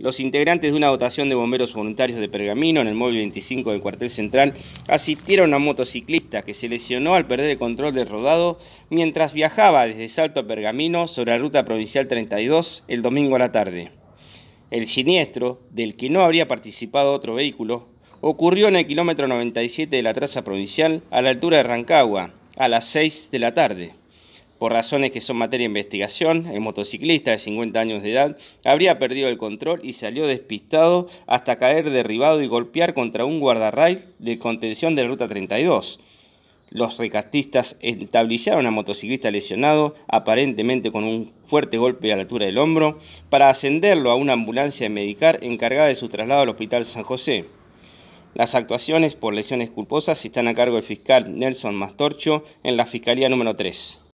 Los integrantes de una dotación de bomberos voluntarios de Pergamino en el móvil 25 del cuartel central asistieron a un motociclista que se lesionó al perder el control del rodado mientras viajaba desde Salto a Pergamino sobre la ruta provincial 32 el domingo a la tarde. El siniestro, del que no habría participado otro vehículo, ocurrió en el kilómetro 97 de la traza provincial a la altura de Rancagua, a las 6 de la tarde. Por razones que son materia de investigación, el motociclista de 50 años de edad habría perdido el control y salió despistado hasta caer derribado y golpear contra un guardarrail de contención de la Ruta 32. Los recastistas establecieron a motociclista lesionado, aparentemente con un fuerte golpe a la altura del hombro, para ascenderlo a una ambulancia de Medicar encargada de su traslado al Hospital San José. Las actuaciones por lesiones culposas están a cargo del fiscal Nelson Mastorcho en la Fiscalía número 3.